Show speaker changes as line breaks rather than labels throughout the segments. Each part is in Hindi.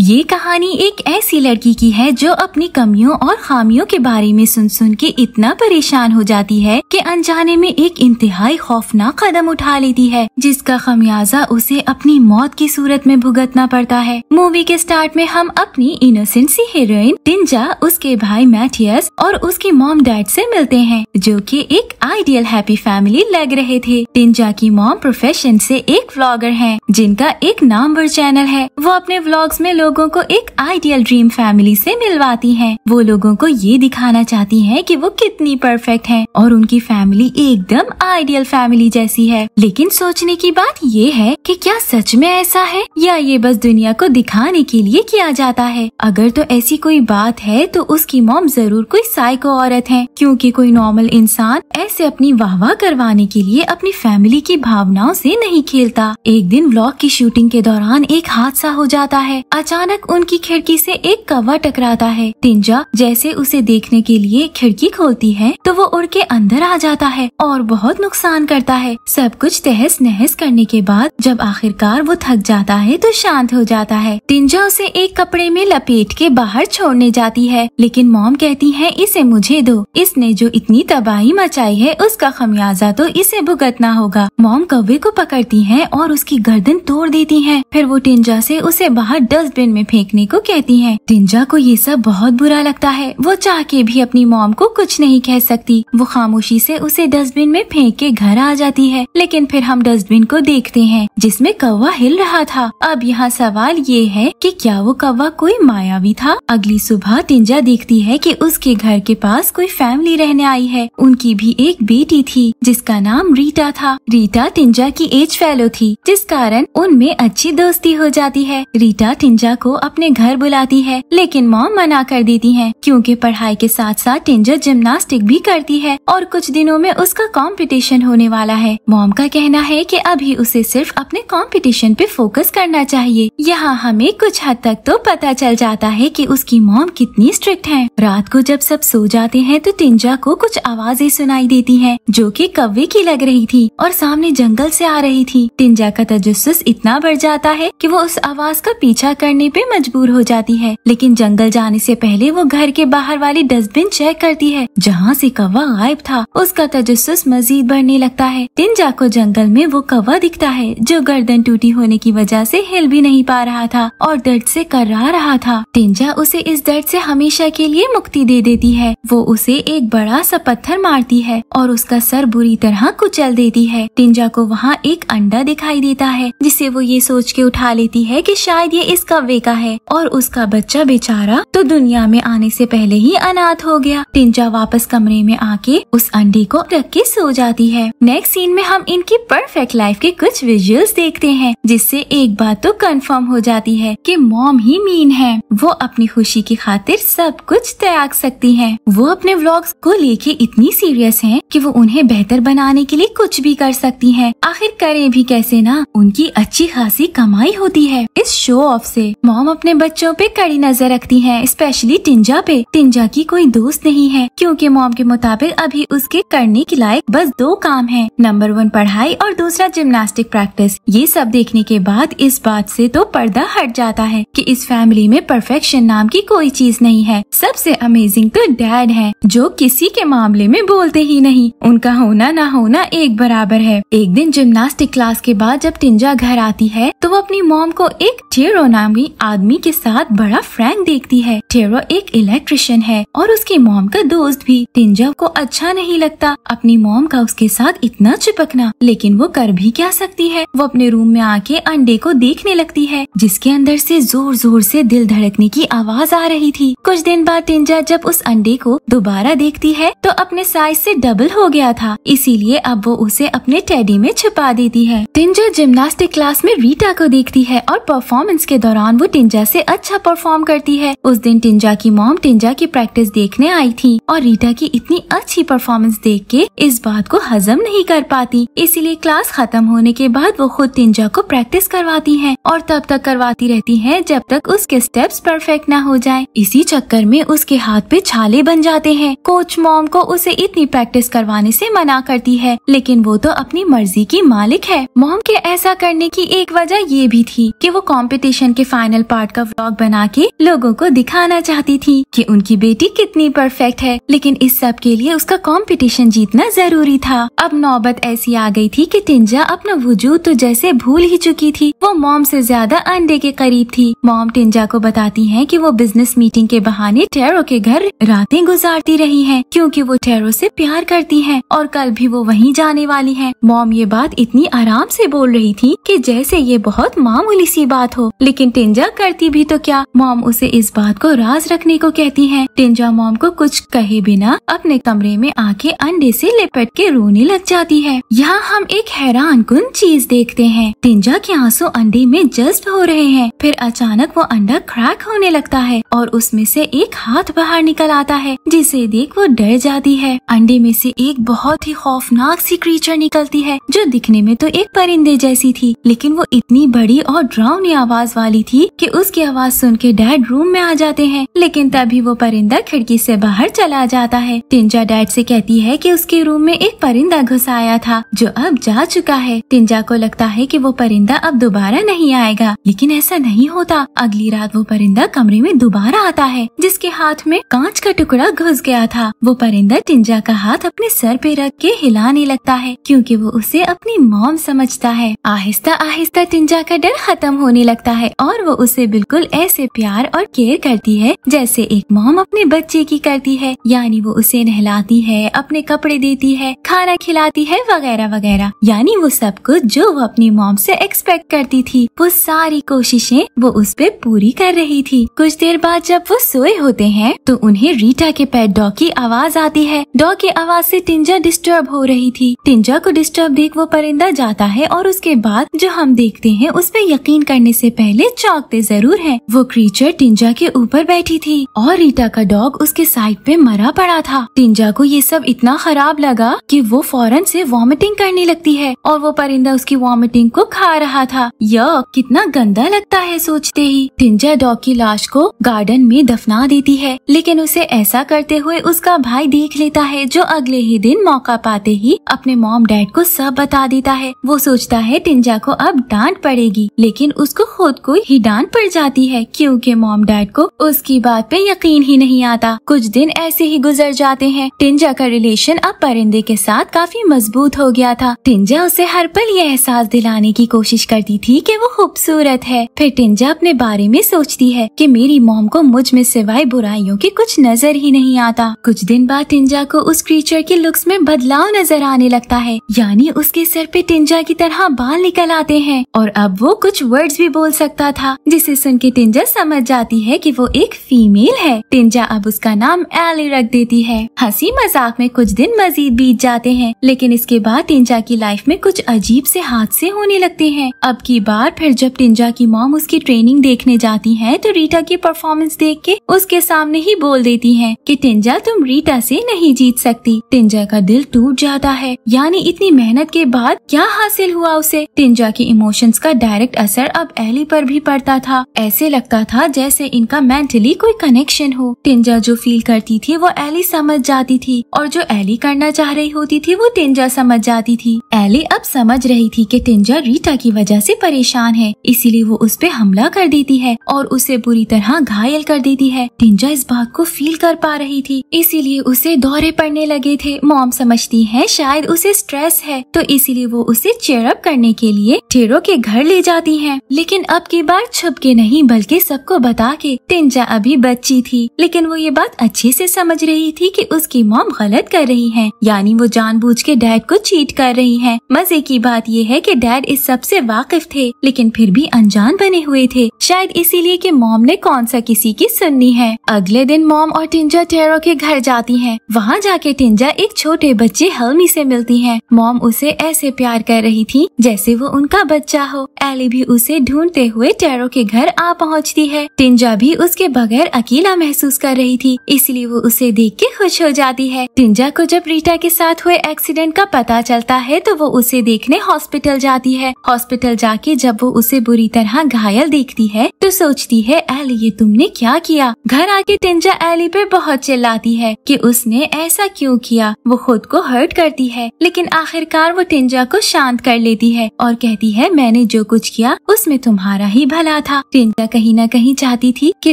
ये कहानी एक ऐसी लड़की की है जो अपनी कमियों और खामियों के बारे में सुन सुन के इतना परेशान हो जाती है कि अनजाने में एक इंतहाई खौफनाक कदम उठा लेती है जिसका खमियाजा उसे अपनी मौत की सूरत में भुगतना पड़ता है मूवी के स्टार्ट में हम अपनी इनोसेंट सी हीरोइन टिंजा उसके भाई मैथियस और उसकी मॉम डैड से मिलते हैं जो कि एक आइडियल हैप्पी फैमिली लग रहे थे टिंजा की मॉम प्रोफेशन से एक व्लॉगर है जिनका एक नामवर चैनल है वो अपने व्लॉग्स में लोग लोगों को एक आइडियल ड्रीम फैमिली से मिलवाती हैं। वो लोगों को ये दिखाना चाहती हैं कि वो कितनी परफेक्ट हैं और उनकी फैमिली एकदम आइडियल फैमिली जैसी है लेकिन सोचने की बात ये है कि क्या सच में ऐसा है या ये बस दुनिया को दिखाने के लिए किया जाता है अगर तो ऐसी कोई बात है तो उसकी मॉम जरूर कोई साइको औरत है क्यूँकी कोई नॉर्मल इंसान ऐसे अपनी वाह करवाने के लिए अपनी फैमिली की भावनाओं ऐसी नहीं खेलता एक दिन ब्लॉग की शूटिंग के दौरान एक हादसा हो जाता है अचानक अचानक उनकी खिड़की से एक कौवा टकराता है तिंजा जैसे उसे देखने के लिए खिड़की खोलती है तो वो उड़ के अंदर आ जाता है और बहुत नुकसान करता है सब कुछ तहस नहस करने के बाद जब आखिरकार वो थक जाता है तो शांत हो जाता है तिंजा उसे एक कपड़े में लपेट के बाहर छोड़ने जाती है लेकिन मॉम कहती है इसे मुझे दो इसने जो इतनी तबाही मचाई है उसका खमियाजा तो इसे भुगतना होगा मॉम कौवे को पकड़ती है और उसकी गर्दन तोड़ देती है फिर वो टिंजा से उसे बाहर डस्टबिन डस्टबिन में फेंकने को कहती है टिंजा को ये सब बहुत बुरा लगता है वो चाह के भी अपनी मॉम को कुछ नहीं कह सकती वो खामोशी से उसे डस्टबिन में फेंक के घर आ जाती है लेकिन फिर हम डस्टबिन को देखते हैं जिसमें कौवा हिल रहा था अब यहाँ सवाल ये है कि क्या वो कौवा कोई मायावी था अगली सुबह टिंजा देखती है कि उसके घर के पास कोई फैमिली रहने आई है उनकी भी एक बेटी थी जिसका नाम रीटा था रीटा टिंजा की एज फैलो थी जिस कारण उनमें अच्छी दोस्ती हो जाती है रीटा टिंजा को अपने घर बुलाती है लेकिन मॉम मना कर देती है क्योंकि पढ़ाई के साथ साथ टिंजर जिम्नास्टिक भी करती है और कुछ दिनों में उसका कंपटीशन होने वाला है मॉम का कहना है कि अभी उसे सिर्फ अपने कंपटीशन पे फोकस करना चाहिए यहाँ हमें कुछ हद तक तो पता चल जाता है की उसकी मॉम कितनी स्ट्रिक्ट है रात को जब सब सो जाते हैं तो टिंजा को कुछ आवाजें सुनाई देती है जो कि कव्वे की लग रही थी और सामने जंगल से आ रही थी टिंजा का तजस्स इतना बढ़ जाता है कि वो उस आवाज का पीछा करने करने पे मजबूर हो जाती है लेकिन जंगल जाने से पहले वो घर के बाहर वाली डस्टबिन चेक करती है जहाँ से कौवा गायब था उसका तजस मजीद बढ़ने लगता है टिंजा को जंगल में वो कौवा दिखता है जो गर्दन टूटी होने की वजह ऐसी हिल भी नहीं पा रहा था और दर्द ऐसी कर्रा रहा था टिंजा उसे इस दर्द ऐसी हमेशा के लिए मुक्ति दे देती है वो उसे एक बड़ा सा पत्थर मारती है और उसका सर बुरी तरह कुचल देती है टिंजा को वहाँ एक अंडा दिखाई देता है जिसे वो ये सोच के उठा लेती है की शायद ये इसका कावे का है और उसका बच्चा बेचारा तो दुनिया में आने से पहले ही अनाथ हो गया टिंजा वापस कमरे में आके उस अंडे को रख के सो जाती है नेक्स्ट सीन में हम इनकी परफेक्ट लाइफ के कुछ विजुअल्स देखते हैं जिससे एक बात तो कंफर्म हो जाती है कि मॉम ही मीन है वो अपनी खुशी की खातिर सब कुछ त्याग सकती है वो अपने व्लॉग्स को लेके इतनी सीरियस है की वो उन्हें बेहतर बनाने के लिए कुछ भी कर सकती है आखिर करें भी कैसे ना उनकी अच्छी खासी कमाई होती है इस शो ऑफ से मॉम अपने बच्चों पे कड़ी नजर रखती है स्पेशली टिंजा पे टिंजा की कोई दोस्त नहीं है क्योंकि मॉम के मुताबिक अभी उसके करने के लायक बस दो काम है नंबर वन पढ़ाई और दूसरा जिम्नास्टिक प्रैक्टिस ये सब देखने के बाद इस बात से तो पर्दा हट जाता है कि इस फैमिली में परफेक्शन नाम की कोई चीज नहीं है सबसे अमेजिंग तो डैड है जो किसी के मामले में बोलते ही नहीं उनका होना ना होना एक बराबर है एक दिन जिम्नास्टिक क्लास के बाद जब टिंजा घर आती है तो वो अपनी मॉम को एक चेरो नामी आदमी के साथ बड़ा फ्रैंक देखती है टेरो एक इलेक्ट्रिशियन है और उसकी मोम का दोस्त भी टिंजा को अच्छा नहीं लगता अपनी मोम का उसके साथ इतना चिपकना लेकिन वो कर भी क्या सकती है वो अपने रूम में आके अंडे को देखने लगती है जिसके अंदर से जोर जोर से दिल धड़कने की आवाज आ रही थी कुछ दिन बाद टिंजा जब उस अंडे को दोबारा देखती है तो अपने साइज से डबल हो गया था इसीलिए अब वो उसे अपने टेडी में छिपा देती है टिंजा जिम्नास्टिक क्लास में रीटा को देखती है और परफॉर्मेंस के दौरान वो टिंजा से अच्छा परफॉर्म करती है उस दिन टिंजा की मॉम टिंजा की प्रैक्टिस देखने आई थी और रीटा की इतनी अच्छी परफॉर्मेंस देख के इस बात को हजम नहीं कर पाती इसीलिए क्लास खत्म होने के बाद वो खुद टिंजा को प्रैक्टिस करवाती है और तब तक करवाती रहती है जब तक उसके स्टेप्स परफेक्ट न हो जाए इसी चक्कर में उसके हाथ पे छाले बन जाते हैं कोच मॉम को उसे इतनी प्रैक्टिस करवाने से मना करती है लेकिन वो तो अपनी मर्जी की मालिक है मॉम के ऐसा करने की एक वजह ये भी थी कि वो कंपटीशन के फाइनल फाइनल पार्ट का व्लॉग बना के लोगों को दिखाना चाहती थी कि उनकी बेटी कितनी परफेक्ट है लेकिन इस सब के लिए उसका कंपटीशन जीतना जरूरी था अब नौबत ऐसी आ गई थी कि टिंजा अपना वजूद तो जैसे भूल ही चुकी थी वो मॉम से ज्यादा अंडे के करीब थी मॉम टिंजा को बताती है कि वो बिजनेस मीटिंग के बहाने टेरो के घर रातें गुजारती रही हैं क्योंकि वो टेरो से प्यार करती है और कल भी वो वहीं जाने वाली है मॉम ये बात इतनी आराम से बोल रही थी कि जैसे ये बहुत मामूली सी बात हो लेकिन टिंजा टिंजा करती भी तो क्या मॉम उसे इस बात को राज रखने को कहती है टिंजा मॉम को कुछ कहे बिना अपने कमरे में आके अंडे से लिपट के रोने लग जाती है यहाँ हम एक हैरान कुन चीज देखते हैं टिंजा के आंसू अंडे में जस्ट हो रहे हैं फिर अचानक वो अंडा क्रैक होने लगता है और उसमें से एक हाथ बाहर निकल आता है जिसे देख वो डर जाती है अंडे में से एक बहुत ही खौफनाक सी क्रीचर निकलती है जो दिखने में तो एक परिंदे जैसी थी लेकिन वो इतनी बड़ी और ड्राउनी आवाज वाली थी थी कि उसकी आवाज सुन के डैड रूम में आ जाते हैं लेकिन तभी वो परिंदा खिड़की से बाहर चला जाता है टिंजा डैड से कहती है कि उसके रूम में एक परिंदा घुस आया था जो अब जा चुका है टिंजा को लगता है कि वो परिंदा अब दोबारा नहीं आएगा लेकिन ऐसा नहीं होता अगली रात वो परिंदा कमरे में दोबारा आता है जिसके हाथ में कांच का टुकड़ा घुस गया था वो परिंदा टिंजा का हाथ अपने सर पे रख के हिलाने लगता है क्योंकि वो उसे अपनी मॉम समझता है आहिस्ता आहिस्ता टिंजा का डर खत्म होने लगता है और वो उसे बिल्कुल ऐसे प्यार और केयर करती है जैसे एक मोम अपने बच्चे की करती है यानी वो उसे नहलाती है अपने कपड़े देती है खाना खिलाती है वगैरह वगैरह यानी वो सब कुछ जो वो अपनी मोम से एक्सपेक्ट करती थी वो सारी कोशिशें वो उस पर पूरी कर रही थी कुछ देर बाद जब वो सोए होते हैं तो उन्हें रीटा के पैर डॉग की आवाज आती है डॉग की आवाज से टिंजा डिस्टर्ब हो रही थी टिंजा को डिस्टर्ब देख वो परिंदा जाता है और उसके बाद जो हम देखते हैं उस पर यकीन करने से पहले चौ भागते जरूर हैं। वो क्रीचर टिंजा के ऊपर बैठी थी और रीटा का डॉग उसके साइड पे मरा पड़ा था टिंजा को ये सब इतना खराब लगा कि वो फौरन से वॉमिटिंग करने लगती है और वो परिंदा उसकी वॉमिटिंग को खा रहा था यह कितना गंदा लगता है सोचते ही टिंजा डॉग की लाश को गार्डन में दफना देती है लेकिन उसे ऐसा करते हुए उसका भाई देख लेता है जो अगले ही दिन मौका पाते ही अपने मॉम डैड को सब बता देता है वो सोचता है टिंजा को अब डांट पड़ेगी लेकिन उसको खुद को ही डांट पड़ जाती है क्योंकि मॉम डैड को उसकी बात पे यकीन ही नहीं आता कुछ दिन ऐसे ही गुजर जाते हैं टिंजा का रिलेशन अब परिंदे के साथ काफी मजबूत हो गया था टिंजा उसे हर पल यह एहसास दिलाने की कोशिश करती थी कि वो खूबसूरत है फिर टिंजा अपने बारे में सोचती है कि मेरी मॉम को मुझ में सिवाय बुराइयों के कुछ नजर ही नहीं आता कुछ दिन बाद टिंजा को उस क्रीचर के लुक्स में बदलाव नजर आने लगता है यानी उसके सिर पे टिंजा की तरह बाल निकल आते हैं और अब वो कुछ वर्ड्स भी बोल सकता था जिसे सुन के टिंजा समझ जाती है कि वो एक फीमेल है टिंजा अब उसका नाम एली रख देती है हंसी मजाक में कुछ दिन मजीद बीत जाते हैं लेकिन इसके बाद टिंजा की लाइफ में कुछ अजीब से हादसे होने लगते हैं अब की बार फिर जब टिंजा की मॉम उसकी ट्रेनिंग देखने जाती है तो रीटा की परफॉर्मेंस देख के उसके सामने ही बोल देती है की टिंजा तुम रीटा से नहीं जीत सकती टिंजा का दिल टूट जाता है यानी इतनी मेहनत के बाद क्या हासिल हुआ उसे टिंजा के इमोशंस का डायरेक्ट असर अब एली पर भी पड़ता रहा था ऐसे लगता था जैसे इनका मेंटली कोई कनेक्शन हो टिंजा जो फील करती थी वो एली समझ जाती थी और जो एली करना चाह रही होती थी वो टिंजा समझ जाती थी एली अब समझ रही थी कि टिंजा रीटा की वजह से परेशान है इसीलिए वो उस पर हमला कर देती है और उसे बुरी तरह घायल कर देती है टिंजा इस बात को फील कर पा रही थी इसीलिए उसे दौरे पड़ने लगे थे मॉम समझती है शायद उसे स्ट्रेस है तो इसीलिए वो उसे चेयरअप करने के लिए टेरो के घर ले जाती है लेकिन अब की बार छुप के नहीं बल्कि सबको बता के टिंजा अभी बच्ची थी लेकिन वो ये बात अच्छे से समझ रही थी कि उसकी मोम गलत कर रही है यानी वो जानबूझ के डैड को चीट कर रही है मजे की बात ये है कि डैड इस सब से वाकिफ थे लेकिन फिर भी अनजान बने हुए थे शायद इसीलिए कि मोम ने कौन सा किसी की सुननी है अगले दिन मोम और टिंजा टेरो के घर जाती है वहाँ जाके टिंजा एक छोटे बच्चे हल्मी से मिलती है मोम उसे ऐसे प्यार कर रही थी जैसे वो उनका बच्चा हो एली भी उसे ढूंढते हुए टेरो तारो के घर आ पहुँचती है टिंजा भी उसके बगैर अकेला महसूस कर रही थी इसलिए वो उसे देख के खुश हो जाती है टिंजा को जब रीटा के साथ हुए एक्सीडेंट का पता चलता है तो वो उसे देखने हॉस्पिटल जाती है हॉस्पिटल जाके जब वो उसे बुरी तरह घायल देखती है तो सोचती है एली ये तुमने क्या किया घर आके टिंजा एली पे बहुत चिल्लाती है कि उसने ऐसा क्यों किया वो खुद को हर्ट करती है लेकिन आखिरकार वो टिंजा को शांत कर लेती है और कहती है मैंने जो कुछ किया उसमें तुम्हारा ही भला रहा था टिंजा कहीं न कहीं चाहती थी कि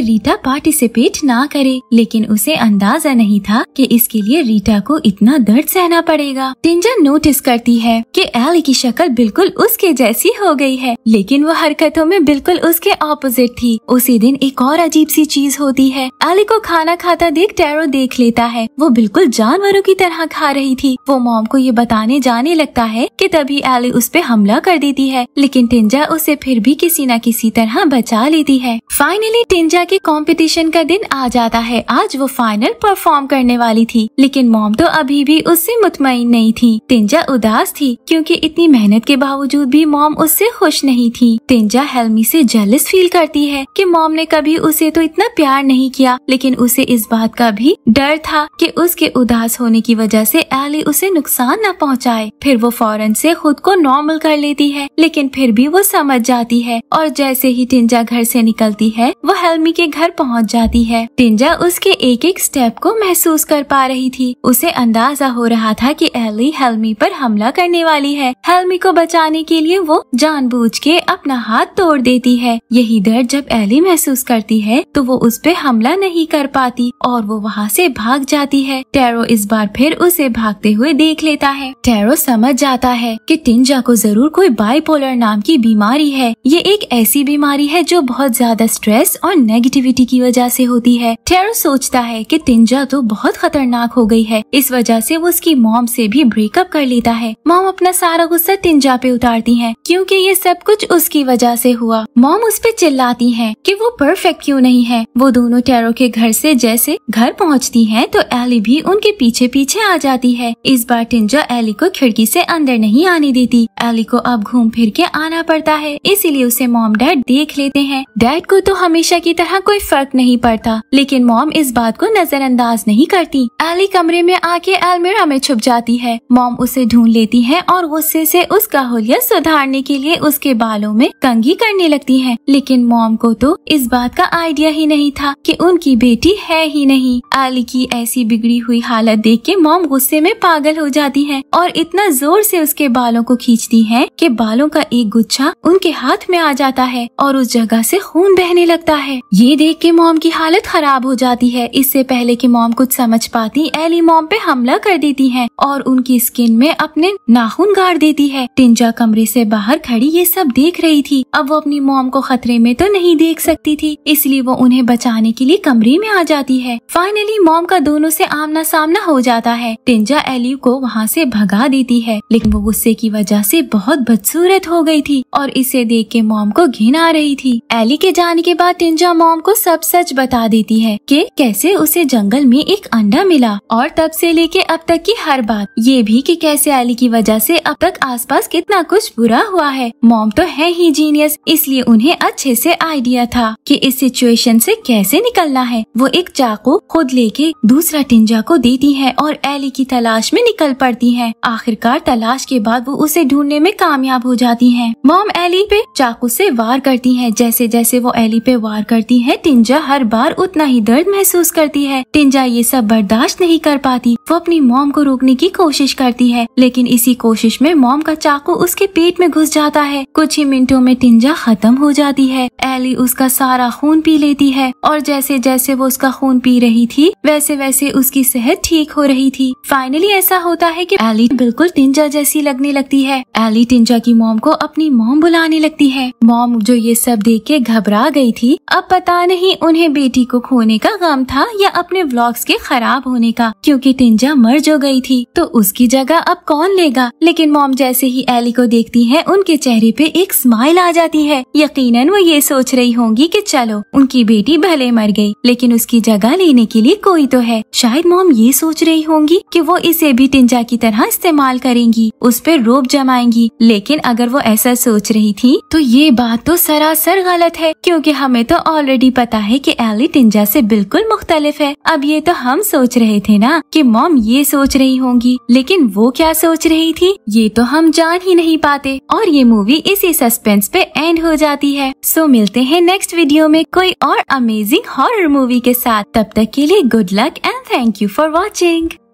रीटा पार्टिसिपेट ना करे लेकिन उसे अंदाजा नहीं था कि इसके लिए रीटा को इतना दर्द सहना पड़ेगा टिंजा नोटिस करती है कि एली की शक्ल बिल्कुल उसके जैसी हो गई है लेकिन वो हरकतों में बिल्कुल उसके ऑपोजिट थी उसी दिन एक और अजीब सी चीज होती है एली को खाना खाता देख टैरो देख लेता है वो बिल्कुल जानवरों की तरह खा रही थी वो मॉम को ये बताने जाने लगता है कि तभी एली उस पर हमला कर देती है लेकिन टिंजा उसे फिर भी किसी न किसी तरह तरह बचा लेती है फाइनली टिंजा के कंपटीशन का दिन आ जाता है आज वो फाइनल परफॉर्म करने वाली थी लेकिन मॉम तो अभी भी उससे मुतमिन नहीं थी टिंजा उदास थी क्योंकि इतनी मेहनत के बावजूद भी मॉम उससे खुश नहीं थी टिंजा हेलमी से जेलस फील करती है कि मॉम ने कभी उसे तो इतना प्यार नहीं किया लेकिन उसे इस बात का भी डर था की उसके उदास होने की वजह ऐसी एली उसे नुकसान न पहुँचाए फिर वो फौरन ऐसी खुद को नॉर्मल कर लेती है लेकिन फिर भी वो समझ जाती है और जैसे ही टिंजा घर से निकलती है वो हेलमी के घर पहुंच जाती है टिंजा उसके एक एक स्टेप को महसूस कर पा रही थी उसे अंदाजा हो रहा था कि एली हेलमी पर हमला करने वाली है हेलमी को बचाने के लिए वो जानबूझ के अपना हाथ तोड़ देती है यही डर जब एली महसूस करती है तो वो उस पर हमला नहीं कर पाती और वो वहाँ से भाग जाती है टेरो इस बार फिर उसे भागते हुए देख लेता है टेरो समझ जाता है की टिंजा को जरूर कोई बाईपोलर नाम की बीमारी है ये एक ऐसी बीमारी बीमारी है जो बहुत ज्यादा स्ट्रेस और नेगेटिविटी की वजह से होती है टेरो सोचता है कि तिंजा तो बहुत खतरनाक हो गई है इस वजह से वो उसकी मॉम से भी ब्रेकअप कर लेता है मॉम अपना सारा गुस्सा तिंजा पे उतारती हैं क्योंकि ये सब कुछ उसकी वजह से हुआ मॉम उस पर चिल्लाती है कि वो परफेक्ट क्यों नहीं है वो दोनों टेरो के घर से जैसे घर पहुँचती है तो एली भी उनके पीछे पीछे आ जाती है इस बार टिंजा एली को खिड़की से अंदर नहीं आने देती एली को अब घूम फिर के आना पड़ता है इसीलिए उसे मॉम डैड देख देख लेते हैं डैड को तो हमेशा की तरह कोई फर्क नहीं पड़ता लेकिन मॉम इस बात को नजरअंदाज नहीं करती एली कमरे में आके अलमेरा में छुप जाती है मॉम उसे ढूंढ लेती है और गुस्से से उसका होलिया सुधारने के लिए उसके बालों में कंघी करने लगती है लेकिन मॉम को तो इस बात का आइडिया ही नहीं था कि उनकी बेटी है ही नहीं एली की ऐसी बिगड़ी हुई हालत देख के मॉम गुस्से में पागल हो जाती है और इतना जोर से उसके बालों को खींचती है कि बालों का एक गुच्छा उनके हाथ में आ जाता है और और उस जगह से खून बहने लगता है ये देख के मोम की हालत खराब हो जाती है इससे पहले कि मोम कुछ समझ पाती एली मोम पे हमला कर देती है और उनकी स्किन में अपने नाखून गाड़ देती है टिंजा कमरे से बाहर खड़ी ये सब देख रही थी अब वो अपनी मोम को खतरे में तो नहीं देख सकती थी इसलिए वो उन्हें बचाने के लिए कमरे में आ जाती है फाइनली मोम का दोनों से आमना सामना हो जाता है टिंजा एली को वहाँ से भगा देती है लेकिन वो गुस्से की वजह से बहुत बदसूरत हो गई थी और इसे देख के मोम को घिन आ रही गई थी एली के जाने के बाद टिंजा मॉम को सब सच बता देती है कि कैसे उसे जंगल में एक अंडा मिला और तब से लेके अब तक की हर बात ये भी कि कैसे एली की वजह से अब तक आसपास कितना कुछ बुरा हुआ है मॉम तो है ही जीनियस इसलिए उन्हें अच्छे से आइडिया था कि इस सिचुएशन से कैसे निकलना है वो एक चाकू खुद लेके दूसरा टिंजा को देती है और एली की तलाश में निकल पड़ती है आखिरकार तलाश के बाद वो उसे ढूंढने में कामयाब हो जाती है मॉम एली पे चाकू से वार करती है जैसे जैसे वो एली पे वार करती है टिंजा हर बार उतना ही दर्द महसूस करती है टिंजा ये सब बर्दाश्त नहीं कर पाती वो अपनी मोम को रोकने की कोशिश करती है लेकिन इसी कोशिश में मोम का चाकू उसके पेट में घुस जाता है कुछ ही मिनटों में टिंजा खत्म हो जाती है एली उसका सारा खून पी लेती है और जैसे जैसे वो उसका खून पी रही थी वैसे वैसे उसकी सेहत ठीक हो रही थी फाइनली ऐसा होता है कि एली बिल्कुल टिंजा जैसी लगने लगती है एली टिंजा की मोम को अपनी मोम बुलाने लगती है मोम जो ये सब देख के घबरा गई थी अब पता नहीं उन्हें बेटी को खोने का गम था या अपने व्लॉग्स के खराब होने का क्योंकि टिंजा मर जो गई थी तो उसकी जगह अब कौन लेगा लेकिन मॉम जैसे ही एली को देखती है उनके चेहरे पे एक स्माइल आ जाती है यकीनन वो ये सोच रही होंगी कि चलो उनकी बेटी भले मर गई लेकिन उसकी जगह लेने के लिए कोई तो है शायद मॉम ये सोच रही होंगी कि वो इसे भी टिंजा की तरह इस्तेमाल करेंगी उस पर रोप जमाएंगी लेकिन अगर वो ऐसा सोच रही थी तो ये बात तो सरासर गलत है क्योंकि हमें तो तो ऑलरेडी पता है कि एली टिंजा से बिल्कुल मुख्तलिफ है अब ये तो हम सोच रहे थे ना कि मॉम ये सोच रही होंगी लेकिन वो क्या सोच रही थी ये तो हम जान ही नहीं पाते और ये मूवी इसी सस्पेंस पे एंड हो जाती है सो मिलते हैं नेक्स्ट वीडियो में कोई और अमेजिंग हॉरर मूवी के साथ तब तक के लिए good luck and thank you for watching